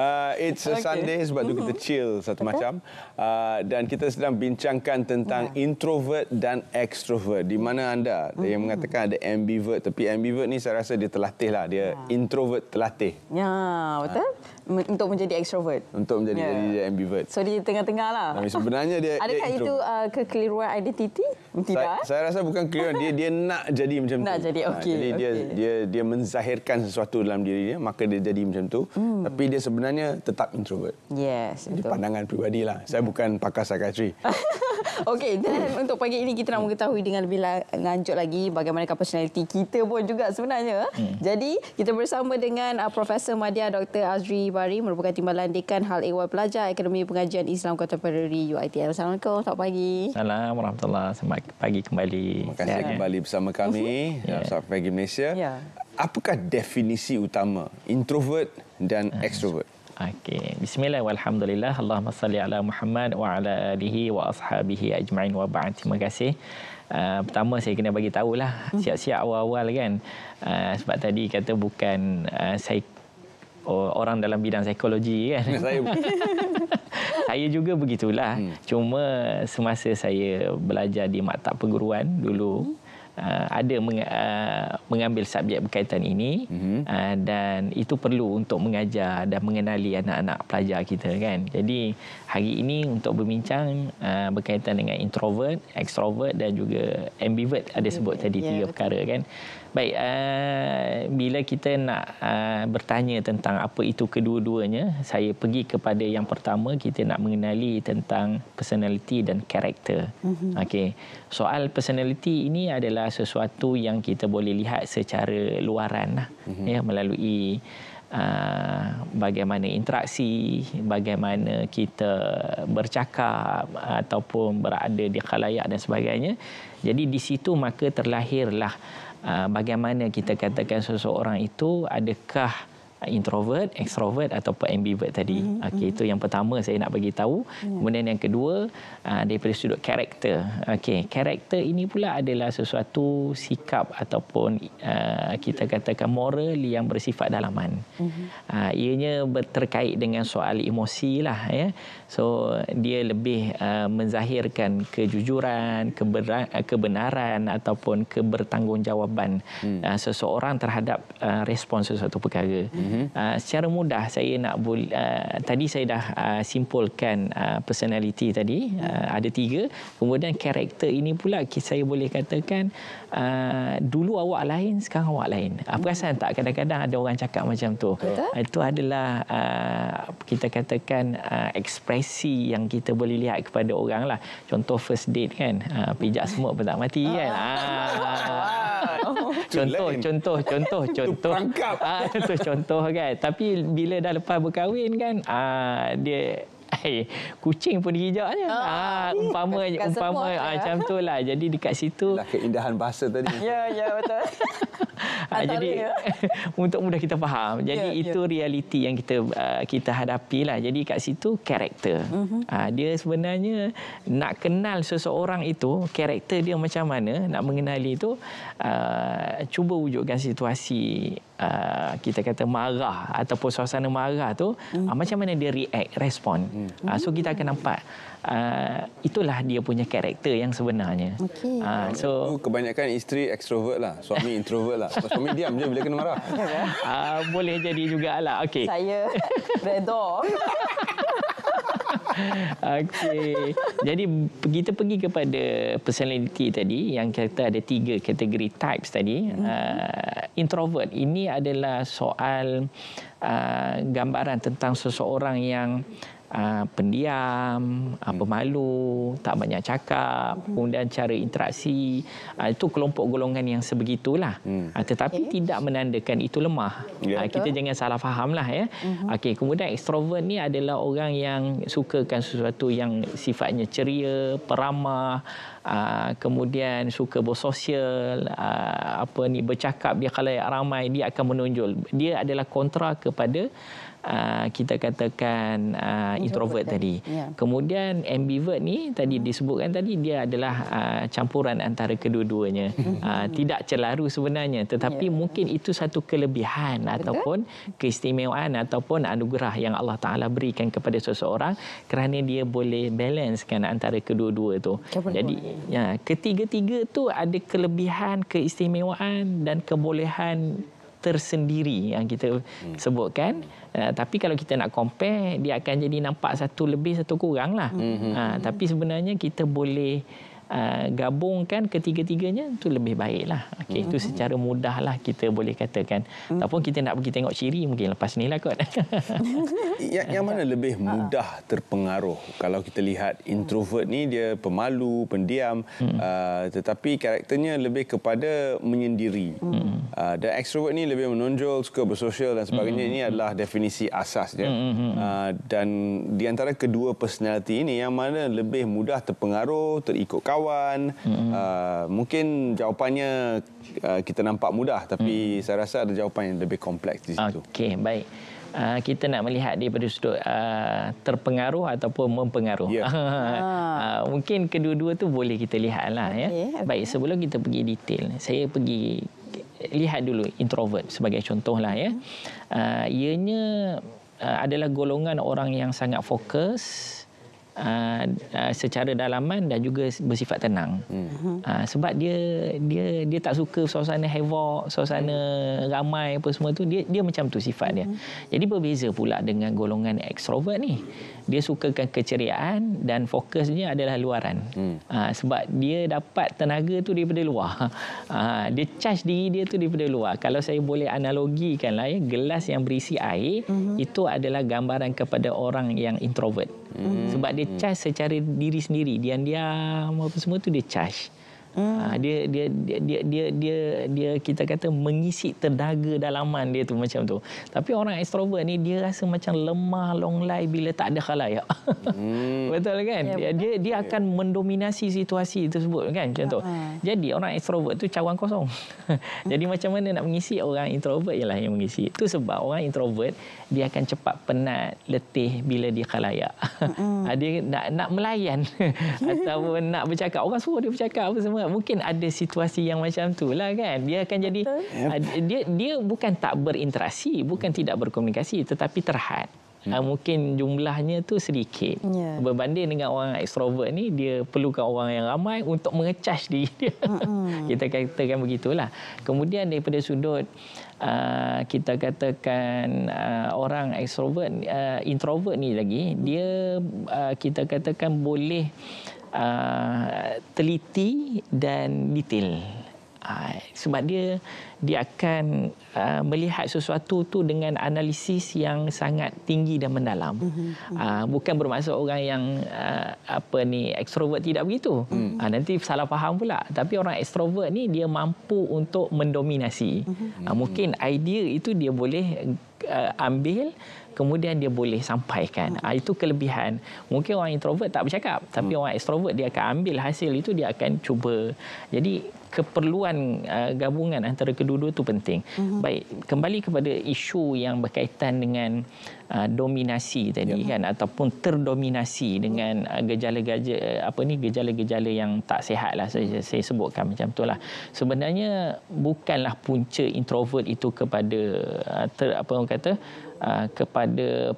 Uh, it's okay. a Sunday sebab tu kita mm-hmm. chill satu Betul. macam. Uh, dan kita sedang bincangkan tentang yeah. introvert dan extrovert. Di mana anda uh-huh. yang mm-hmm. mengatakan ada ambivert. Tapi ambivert ni saya rasa dia terlatih lah. Dia yeah. introvert terlatih. Ya, yeah, betul. Uh. Untuk menjadi extrovert. Untuk menjadi yeah. jadi ambivert. So, di tengah-tengah lah. Tapi sebenarnya dia Adakah dia intro. itu uh, kekeliruan identiti? Tidak. Saya, saya rasa bukan keliruan. Dia dia nak jadi macam tu. Nak jadi, ha, okey. Ha, jadi, okay. dia, dia, dia menzahirkan sesuatu dalam diri dia. Maka dia jadi macam tu. Hmm. Tapi dia sebenarnya sebenarnya tetap introvert. Yes. Ini betul. pandangan pribadi lah. Saya bukan pakar psikiatri. Okey, dan untuk pagi ini kita nak mengetahui dengan lebih lanjut lagi bagaimana kapasiti kita pun juga sebenarnya. Hmm. Jadi, kita bersama dengan uh, Profesor Madia Dr. Azri Bari merupakan timbalan dekan Hal Ehwal Pelajar Ekonomi Pengajian Islam Kota Contemporary UiTM. Assalamualaikum, selamat pagi. Assalamualaikum warahmatullahi Selamat pagi kembali. Terima kasih ya. kembali bersama kami. Yeah. Selamat pagi Malaysia. Yeah. Apakah definisi utama introvert dan hmm. extrovert? Uh, Okey. Bismillah Alhamdulillah. Allahumma salli ala Muhammad wa ala alihi wa ashabihi ajma'in wa ba'd. Terima kasih. Uh, pertama saya kena bagi tahulah hmm. siap-siap awal-awal kan. Uh, sebab tadi kata bukan uh, ah, saya orang dalam bidang psikologi kan. Saya Saya juga begitulah. Hmm. Cuma semasa saya belajar di maktab perguruan dulu hmm uh, ada meng, uh, mengambil subjek berkaitan ini mm-hmm. uh, dan itu perlu untuk mengajar dan mengenali anak-anak pelajar kita kan. Jadi hari ini untuk berbincang uh, berkaitan dengan introvert, extrovert dan juga ambivert ada sebut tadi yeah, tiga ya, betul. perkara kan. Baik, uh, bila kita nak uh, bertanya tentang apa itu kedua-duanya, saya pergi kepada yang pertama, kita nak mengenali tentang personality dan karakter. Mm-hmm. Okey. Soal personality ini adalah adalah sesuatu yang kita boleh lihat secara luaran lah, mm-hmm. ya melalui uh, bagaimana interaksi, bagaimana kita bercakap ataupun berada di kalayak dan sebagainya. Jadi di situ maka terlahirlah uh, bagaimana kita katakan seseorang itu adakah introvert, extrovert ataupun ambivert tadi. Mm-hmm. Okey mhm. itu yang pertama saya nak bagi tahu. Yeah. Kemudian yang kedua uh, daripada sudut karakter. Okey, karakter ini pula adalah sesuatu sikap ataupun uh, kita katakan moral yang bersifat dalaman. Mm-hmm. Uh, ianya berterkait dengan soal emosi lah ya. So dia lebih uh, menzahirkan kejujuran, keberan, kebenaran ataupun kebertanggungjawaban mm. uh, seseorang terhadap uh, respon sesuatu perkara. Mm-hmm. -hmm. uh, secara mudah saya nak uh, tadi saya dah uh, simpulkan uh, personality tadi uh, ada tiga kemudian karakter ini pula saya boleh katakan uh, dulu awak lain sekarang awak lain apa rasa tak kadang-kadang ada orang cakap macam tu Betul. itu adalah uh, kita katakan uh, ekspresi yang kita boleh lihat kepada orang lah contoh first date kan uh, pijak semua pun tak mati kan ah contoh, contoh, contoh, contoh, Itu Ha, ah, contoh, contoh kan. Tapi bila dah lepas berkahwin kan, ah dia Hey, eh, kucing pun hijaunya. Ah, ah ii, umpama umpama ah, lah. macam tu lah. Jadi dekat situ. Lah keindahan bahasa tadi. ya, ya betul. Antara ah, jadi ya? untuk mudah kita faham. Jadi yeah, ya. itu yeah. realiti yang kita uh, kita hadapi lah. Jadi kat situ karakter. Mm-hmm. Uh, dia sebenarnya nak kenal seseorang itu karakter dia macam mana nak mengenali itu uh, cuba wujudkan situasi uh, kita kata marah ataupun suasana marah tu mm-hmm. uh, macam mana dia react respon. Mm-hmm. Uh, so kita akan nampak. Uh, itulah dia punya karakter yang sebenarnya. Okay. Uh, so kebanyakan isteri extrovert lah, suami introvert lah. Mas Tommy diam je bila kena marah. Uh, boleh jadi juga lah, okay. Saya redha. Okey. Jadi kita pergi kepada personality tadi yang kata ada tiga kategori types tadi. Uh, introvert ini adalah soal uh, gambaran tentang seseorang yang uh, pendiam, uh, pemalu, tak banyak cakap, hmm. kemudian cara interaksi. Uh, itu kelompok golongan yang sebegitulah. Uh, tetapi okay. tidak menandakan itu lemah. Yeah. Ya. Uh, kita jangan salah fahamlah ya. Okay, kemudian ekstrovert ni adalah orang yang sukakan sesuatu yang sifatnya ceria, peramah, Uh, kemudian suka bersosial uh, apa ni bercakap dia kalau ramai dia akan menonjol dia adalah kontra kepada Ah, kita katakan uh, introvert kan? tadi. tadi. Ya. Yeah. Kemudian ambivert ni tadi hmm. disebutkan tadi dia adalah uh, campuran antara kedua-duanya. uh, tidak celaru sebenarnya tetapi yeah. mungkin itu satu kelebihan Betul? ataupun keistimewaan ataupun anugerah yang Allah Taala berikan kepada seseorang kerana dia boleh balancekan antara kedua-dua tu. Campuran Jadi ya, ketiga-tiga tu ada kelebihan, keistimewaan dan kebolehan tersendiri yang kita hmm. sebutkan. Uh, tapi kalau kita nak compare, dia akan jadi nampak satu lebih, satu kurang lah. Hmm. Uh, tapi sebenarnya kita boleh uh, gabungkan ketiga-tiganya tu lebih baiklah. Okey, mm-hmm. itu secara mudahlah kita boleh katakan. Mm-hmm. Ataupun kita nak pergi tengok ciri mungkin lepas ni lah kot. yang, yang mana lebih ha. mudah terpengaruh? Kalau kita lihat introvert ni dia pemalu, pendiam mm-hmm. uh, tetapi karakternya lebih kepada menyendiri. Mm-hmm. Uh, dan extrovert ni lebih menonjol, suka bersosial dan sebagainya. Mm-hmm. Ini adalah definisi asas dia. Mm-hmm. Uh, dan di antara kedua personaliti ini yang mana lebih mudah terpengaruh, terikut kau? kawan hmm uh, mungkin jawapannya uh, kita nampak mudah tapi mm. saya rasa ada jawapan yang lebih kompleks di situ okey baik Uh, kita nak melihat daripada sudut uh, terpengaruh ataupun mempengaruh. Yeah. Ya. uh, mungkin kedua-dua tu boleh kita lihatlah okay, ya. Okay. Baik sebelum kita pergi detail, saya pergi lihat dulu introvert sebagai contoh lah ya. Uh, ianya uh, adalah golongan orang yang sangat fokus, uh, secara dalaman dan juga bersifat tenang. Hmm. Uh, sebab dia dia dia tak suka suasana havoc, suasana hmm. ramai apa semua tu. Dia dia macam tu sifat dia. Hmm. Jadi berbeza pula dengan golongan extrovert ni. Dia sukakan keceriaan dan fokusnya adalah luaran. Hmm. Uh, sebab dia dapat tenaga tu daripada luar. Uh, dia charge diri dia tu daripada luar. Kalau saya boleh analogikan lah ya, gelas yang berisi air hmm. itu adalah gambaran kepada orang yang introvert. Sebab dia hmm. charge secara diri sendiri. Diam-diam apa semua tu dia charge. Ah, hmm. Ha, dia, dia, dia dia dia dia dia kita kata mengisi terdaga dalaman dia tu macam tu. Tapi orang extrovert ni dia rasa macam lemah long bila tak ada khalayak. Hmm. betul kan? Ya, betul. Dia, dia dia ya. akan mendominasi situasi tersebut kan macam tu. Ya, ya. Jadi orang extrovert tu cawan kosong. Jadi hmm. macam mana nak mengisi orang introvert ialah yang mengisi. Itu sebab orang introvert dia akan cepat penat, letih bila dia khalayak. Hmm. Ah, dia nak nak melayan ataupun nak bercakap. Orang suruh dia bercakap apa semua kan mungkin ada situasi yang macam tu lah kan dia akan jadi yep. dia dia bukan tak berinteraksi bukan tidak berkomunikasi tetapi terhad Hmm. Ah, mungkin jumlahnya tu sedikit yeah. berbanding dengan orang extrovert ni dia perlukan orang yang ramai untuk mengecas diri dia kita katakan begitulah kemudian daripada sudut uh, kita katakan uh, orang extrovert uh, introvert ni lagi dia uh, kita katakan boleh Uh, teliti dan detail. Ah, sebab dia dia akan uh, melihat sesuatu tu dengan analisis yang sangat tinggi dan mendalam. Mhm, mhm. Ah, bukan bermaksud orang yang uh, apa ni ekstrovert tidak begitu. Hmm. Ah, nanti salah faham pula. Tapi orang ekstrovert ni dia mampu untuk mendominasi. Mhm. mungkin idea itu dia boleh ambil kemudian dia boleh sampaikan. Ha, itu kelebihan. Mungkin orang introvert tak bercakap, tapi hmm. orang extrovert dia akan ambil hasil itu dia akan cuba. Jadi keperluan uh, gabungan antara kedua-dua itu penting. Hmm. Baik, kembali kepada isu yang berkaitan dengan uh, dominasi tadi ya. kan ataupun terdominasi hmm. dengan uh, gejala-gejala apa ni gejala-gejala yang tak sihatlah saya, saya sebutkan macam itulah. Sebenarnya bukanlah punca introvert itu kepada uh, ter, apa orang kata Uh, kepada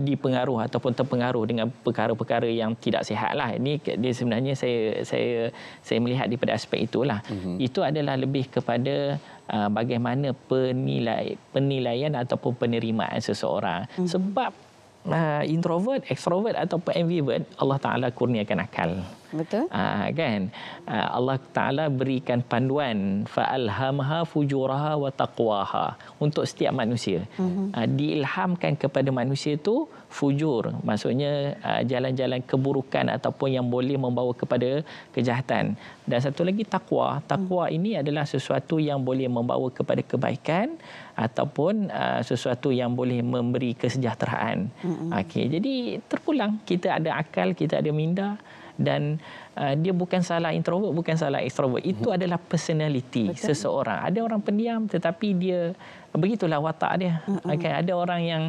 dipengaruh ataupun terpengaruh dengan perkara-perkara yang tidak lah ini dia sebenarnya saya saya saya melihat daripada aspek itulah mm-hmm. itu adalah lebih kepada uh, bagaimana penilai penilaian ataupun penerimaan seseorang mm-hmm. sebab uh, introvert extrovert ataupun ambivert Allah Taala kurniakan akal Betul. Aa, ah, kan? Aa, ah, Allah Ta'ala berikan panduan. Fa'alhamha fujuraha wa taqwaha. Untuk setiap manusia. Mm-hmm. Aa, ah, diilhamkan kepada manusia itu fujur. Maksudnya aa, jalan-jalan keburukan ataupun yang boleh membawa kepada kejahatan. Dan satu lagi taqwa. Taqwa mm-hmm. ini adalah sesuatu yang boleh membawa kepada kebaikan ataupun aa, sesuatu yang boleh memberi kesejahteraan. Mm-hmm. Okay, jadi terpulang. Kita ada akal, kita ada minda dan Ah, dia bukan salah introvert, bukan salah extrovert. Itu hmm. adalah personality Betul. seseorang. Ada orang pendiam tetapi dia begitulah watak dia. Hmm. Okay, ada orang yang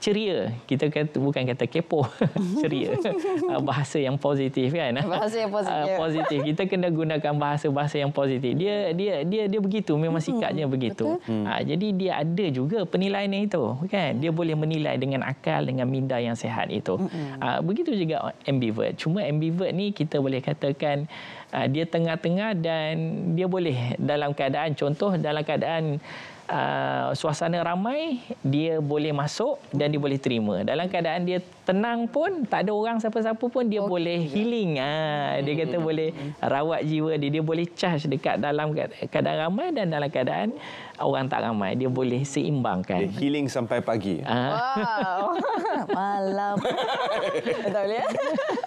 ceria. Kita kata, bukan kata kepo, ceria. Ah, bahasa yang positif kan. Bahasa yang positif. Uh, positif. Kita kena gunakan bahasa-bahasa yang positif. Dia dia dia dia begitu, memang sikapnya begitu. Hmm. Uh, jadi dia ada juga penilaian itu, kan? Dia boleh menilai dengan akal dengan minda yang sehat itu. Hmm. Uh, begitu juga ambivert. Cuma ambivert ni kita boleh katakan uh, dia tengah-tengah dan dia boleh dalam keadaan contoh dalam keadaan uh, suasana ramai dia boleh masuk dan dia boleh terima dalam keadaan dia tenang pun tak ada orang siapa-siapa pun dia okay. boleh healing uh, dia kata hmm. boleh rawat jiwa dia dia boleh charge dekat dalam keadaan ramai dan dalam keadaan orang tak ramai dia boleh seimbangkan dia healing sampai pagi uh. wow malam tak boleh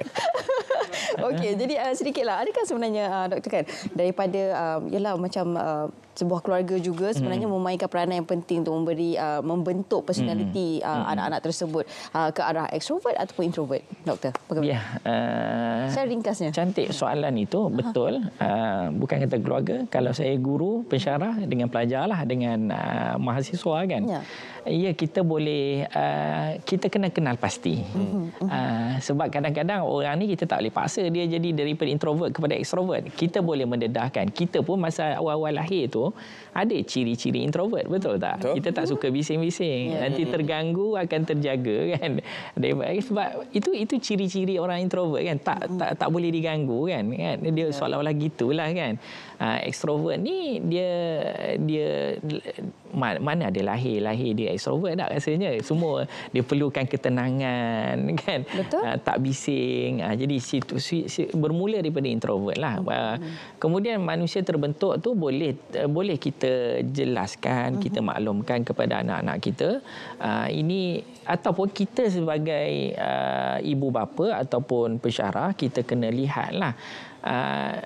Okey, jadi uh, sedikitlah. Adakah sebenarnya uh, doktor kan daripada uh, yalah macam uh, sebuah keluarga juga sebenarnya hmm. memainkan peranan yang penting untuk memberi uh, membentuk personaliti hmm. uh, hmm. anak-anak tersebut uh, ke arah extrovert ataupun introvert doktor bagaimana ya uh, saya ringkasnya cantik soalan itu betul uh, bukan kata keluarga kalau saya guru pensyarah dengan pelajar lah dengan uh, mahasiswa kan ya ya kita boleh uh, kita kena kenal pasti hmm. uh, sebab kadang-kadang orang ni kita tak boleh paksa dia jadi daripada introvert kepada extrovert kita boleh mendedahkan kita pun masa awal-awal lahir tu ada ciri-ciri introvert betul tak betul. kita tak suka bising-bising yeah. Ya, nanti ya, ya. terganggu akan terjaga kan sebab itu itu ciri-ciri orang introvert kan tak hmm. tak tak boleh diganggu kan kan dia seolah-olah gitulah kan ha, extrovert ni dia dia mana ada lahir lahir dia extrovert tak rasanya semua dia perlukan ketenangan kan Betul. Ha, tak bising ha, jadi situ situ bermula daripada introvert lah hmm. kemudian manusia terbentuk tu boleh eh, boleh kita jelaskan, uh-huh. kita maklumkan kepada anak-anak kita uh, ini ataupun kita sebagai uh, ibu bapa ataupun pesyarah kita kena lihatlah uh,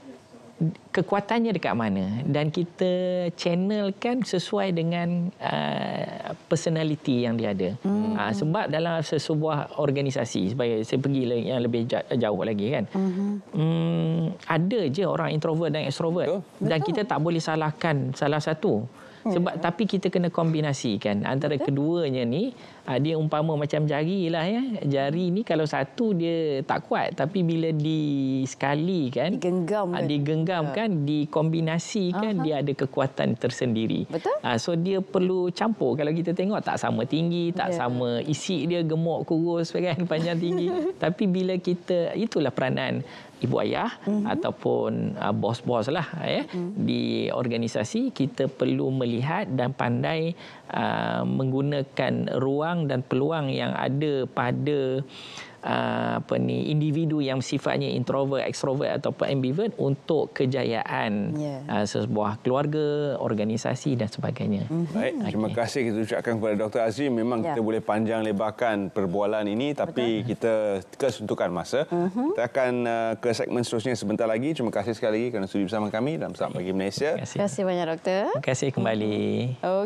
kekuatannya dekat mana dan kita channelkan sesuai dengan uh, personality yang dia ada. Hmm. Mm-hmm. sebab dalam sesebuah organisasi, supaya saya pergi yang lebih jauh lagi kan, mm-hmm. ada je orang introvert dan extrovert. Betul. Dan kita tak boleh salahkan salah satu sebab tapi kita kena kombinasikan antara Betul. keduanya ni ah, dia umpama macam jari lah ya jari ni kalau satu dia tak kuat tapi bila di sekali kan digenggam kan ah, digenggam kan dikombinasikan Aha. dia ada kekuatan tersendiri Betul. Ah, so dia perlu campur kalau kita tengok tak sama tinggi tak yeah. sama isi dia gemuk kurus kan panjang tinggi tapi bila kita itulah peranan ibu ayah mm-hmm. ataupun uh, bos-bos lah ya eh, mm. di organisasi kita perlu melihat dan pandai uh, menggunakan ruang dan peluang yang ada pada uh, Uh, apa ni individu yang sifatnya introvert, extrovert ataupun ambivert untuk kejayaan yeah. uh, sebuah keluarga, organisasi dan sebagainya. Mhm. Baik, okay. terima kasih kita ucapkan kepada Dr. Azim. Memang yeah. kita boleh panjang lebarkan perbualan ini tapi Betul. kita kesuntukan masa. Mm-hmm. Kita akan uh, ke segmen seterusnya sebentar lagi. Terima kasih sekali lagi kerana sudi bersama kami dalam Selamat Pagi Malaysia. Terima kasih. terima kasih banyak Doktor. Terima kasih kembali.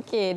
Okey.